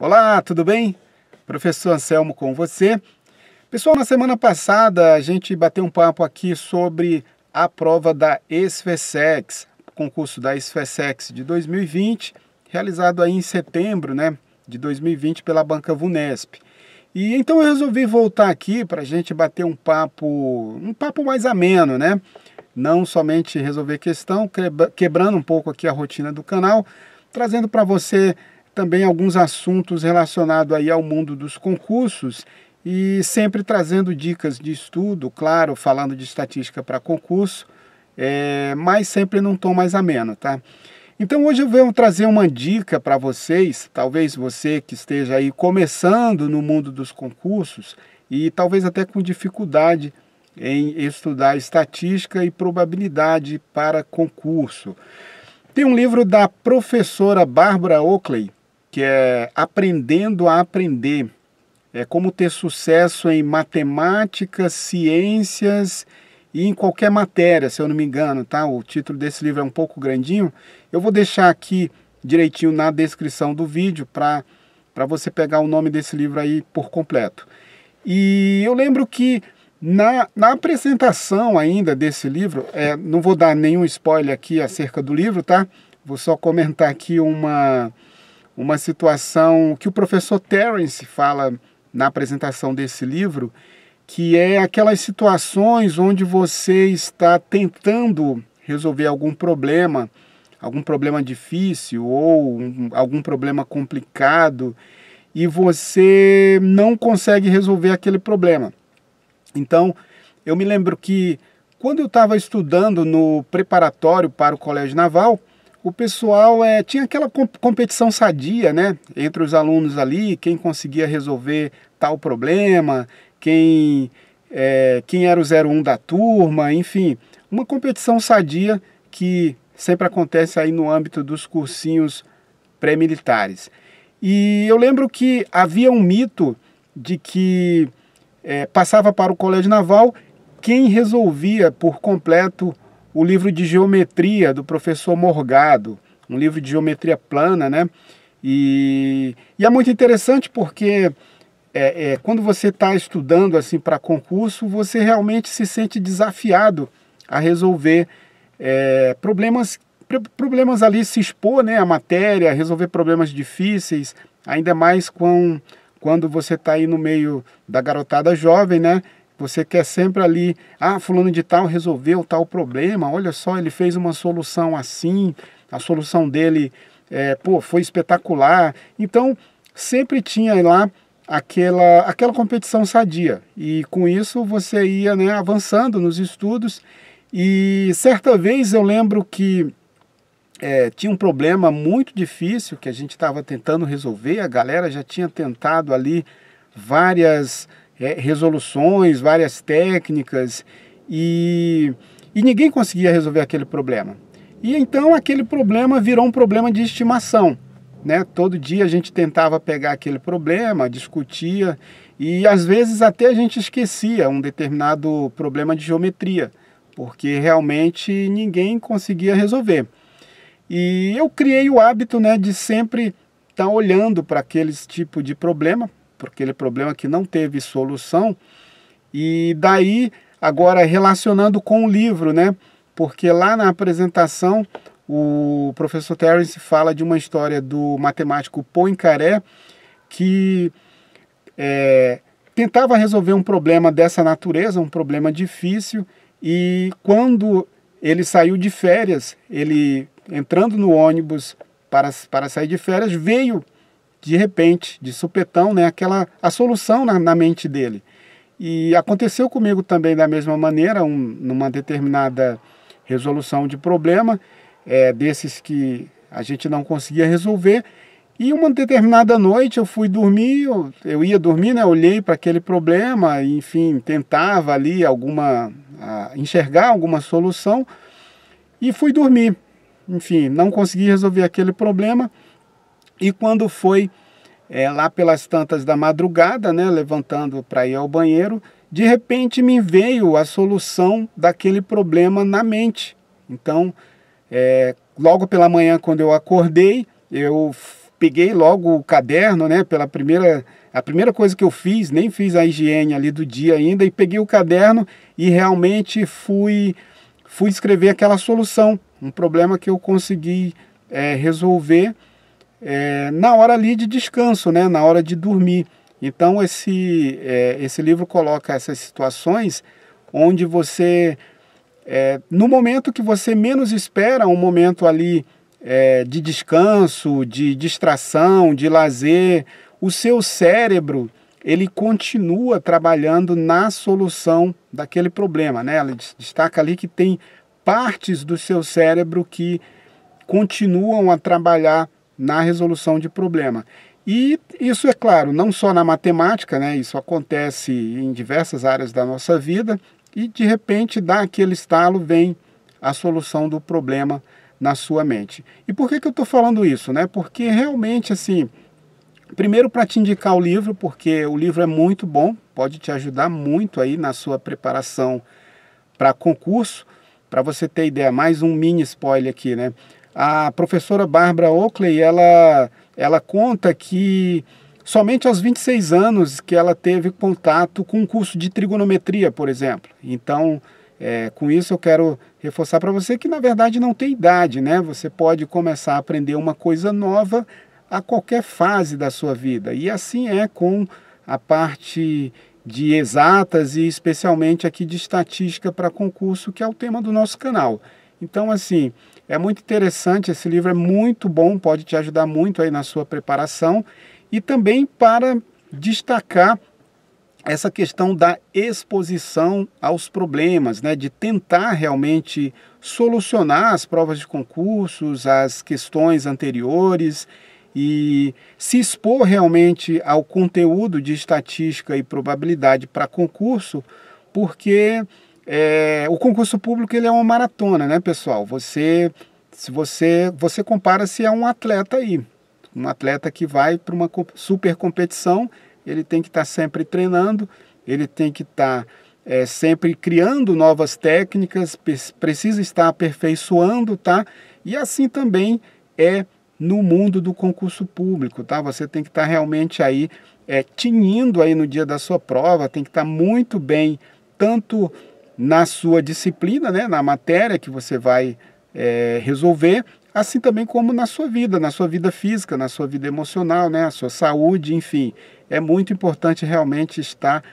Olá, tudo bem? Professor Anselmo com você. Pessoal, na semana passada a gente bateu um papo aqui sobre a prova da ESFESEX, concurso da ESFESEX de 2020, realizado aí em setembro né, de 2020 pela banca VUNESP. E então eu resolvi voltar aqui para a gente bater um papo, um papo mais ameno, né? Não somente resolver questão, quebrando um pouco aqui a rotina do canal, trazendo para você também alguns assuntos relacionados aí ao mundo dos concursos e sempre trazendo dicas de estudo, claro, falando de estatística para concurso, é, mas sempre num tom mais ameno, tá? Então hoje eu venho trazer uma dica para vocês, talvez você que esteja aí começando no mundo dos concursos e talvez até com dificuldade em estudar estatística e probabilidade para concurso. Tem um livro da professora Bárbara Oakley que é Aprendendo a Aprender. É como ter sucesso em matemática, ciências e em qualquer matéria, se eu não me engano, tá? O título desse livro é um pouco grandinho. Eu vou deixar aqui direitinho na descrição do vídeo para para você pegar o nome desse livro aí por completo. E eu lembro que na, na apresentação ainda desse livro, é, não vou dar nenhum spoiler aqui acerca do livro, tá? Vou só comentar aqui uma, uma situação que o professor Terence fala na apresentação desse livro, que é aquelas situações onde você está tentando resolver algum problema, algum problema difícil ou um, algum problema complicado e você não consegue resolver aquele problema. Então, eu me lembro que quando eu estava estudando no preparatório para o Colégio Naval, o pessoal é, tinha aquela competição sadia, né? Entre os alunos ali, quem conseguia resolver tal problema, quem, é, quem era o 01 da turma, enfim. Uma competição sadia que sempre acontece aí no âmbito dos cursinhos pré-militares. E eu lembro que havia um mito de que é, passava para o Colégio Naval quem resolvia por completo o livro de geometria do professor Morgado, um livro de geometria plana, né? E, e é muito interessante porque é, é quando você está estudando assim para concurso, você realmente se sente desafiado a resolver é, problemas problemas ali se expor né, à matéria, resolver problemas difíceis, ainda mais com, quando você está aí no meio da garotada jovem, né? Você quer sempre ali, ah, fulano de tal resolveu tal problema, olha só, ele fez uma solução assim, a solução dele, é, pô, foi espetacular. Então, sempre tinha lá aquela, aquela competição sadia. E com isso você ia né, avançando nos estudos. E certa vez eu lembro que é, tinha um problema muito difícil que a gente estava tentando resolver, a galera já tinha tentado ali várias é, resoluções, várias técnicas e, e ninguém conseguia resolver aquele problema. E então aquele problema virou um problema de estimação. Né? Todo dia a gente tentava pegar aquele problema, discutia e às vezes até a gente esquecia um determinado problema de geometria, porque realmente ninguém conseguia resolver. E eu criei o hábito né, de sempre estar tá olhando para aquele tipo de problema, porque ele é problema que não teve solução. E daí, agora relacionando com o livro, né? Porque lá na apresentação o professor Terence fala de uma história do matemático Poincaré que é, tentava resolver um problema dessa natureza, um problema difícil, e quando ele saiu de férias, ele entrando no ônibus para, para sair de férias, veio de repente, de supetão, né, aquela a solução na, na mente dele. E aconteceu comigo também da mesma maneira, um, numa determinada resolução de problema, é, desses que a gente não conseguia resolver. E uma determinada noite eu fui dormir, eu, eu ia dormir, né, olhei para aquele problema, enfim, tentava ali alguma a, enxergar alguma solução e fui dormir. Enfim, não consegui resolver aquele problema. E quando foi é, lá pelas tantas da madrugada, né, levantando para ir ao banheiro, de repente me veio a solução daquele problema na mente. Então, é, logo pela manhã, quando eu acordei, eu peguei logo o caderno, né, pela primeira a primeira coisa que eu fiz, nem fiz a higiene ali do dia ainda, e peguei o caderno e realmente fui, fui escrever aquela solução, um problema que eu consegui é, resolver é, na hora ali de descanso, né, na hora de dormir. Então esse, é, esse livro coloca essas situações onde você, é, no momento que você menos espera, um momento ali é, de descanso, de distração, de lazer, o seu cérebro ele continua trabalhando na solução daquele problema, né? Ela destaca ali que tem partes do seu cérebro que continuam a trabalhar na resolução de problema. E isso é claro, não só na matemática, né? Isso acontece em diversas áreas da nossa vida e de repente dá aquele estalo, vem a solução do problema na sua mente. E por que, que eu estou falando isso, né? Porque realmente assim, primeiro para te indicar o livro, porque o livro é muito bom, pode te ajudar muito aí na sua preparação para concurso. Para você ter ideia, mais um mini spoiler aqui, né? A professora Bárbara Oakley, ela, ela conta que somente aos 26 anos que ela teve contato com um curso de trigonometria, por exemplo. Então, é, com isso eu quero reforçar para você que na verdade não tem idade, né? Você pode começar a aprender uma coisa nova a qualquer fase da sua vida. E assim é com a parte de exatas e especialmente aqui de estatística para concurso, que é o tema do nosso canal. Então, assim, é muito interessante, esse livro é muito bom, pode te ajudar muito aí na sua preparação e também para destacar essa questão da exposição aos problemas, né, de tentar realmente solucionar as provas de concursos, as questões anteriores e se expor realmente ao conteúdo de estatística e probabilidade para concurso, porque é, o concurso público ele é uma maratona, né, pessoal? Você, se você, você compara-se a é um atleta aí, um atleta que vai para uma super competição, ele tem que estar tá sempre treinando, ele tem que estar tá, é, sempre criando novas técnicas, precisa estar aperfeiçoando, tá? E assim também é no mundo do concurso público, tá? Você tem que estar tá realmente aí é, tinindo aí no dia da sua prova, tem que estar tá muito bem tanto na sua disciplina, né, na matéria que você vai é, resolver, assim também como na sua vida, na sua vida física, na sua vida emocional, né, a sua saúde, enfim. É muito importante realmente estar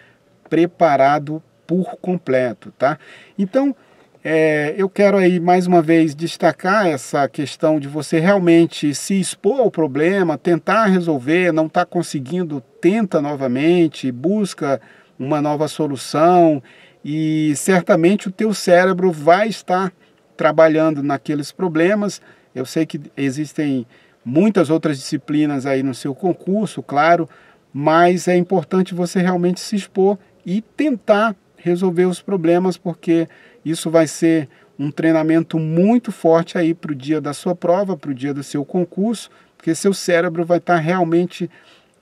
preparado por completo, tá? Então, é, eu quero aí mais uma vez destacar essa questão de você realmente se expor ao problema, tentar resolver, não está conseguindo, tenta novamente, busca uma nova solução e certamente o teu cérebro vai estar trabalhando naqueles problemas. Eu sei que existem muitas outras disciplinas aí no seu concurso, claro, mas é importante você realmente se expor e tentar resolver os problemas, porque isso vai ser um treinamento muito forte aí para o dia da sua prova, para o dia do seu concurso, porque seu cérebro vai estar realmente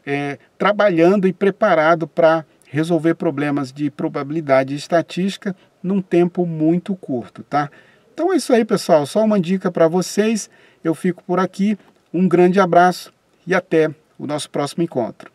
é, trabalhando e preparado para resolver problemas de probabilidade estatística num tempo muito curto, tá? Então é isso aí, pessoal. Só uma dica para vocês. Eu fico por aqui. Um grande abraço e até o nosso próximo encontro.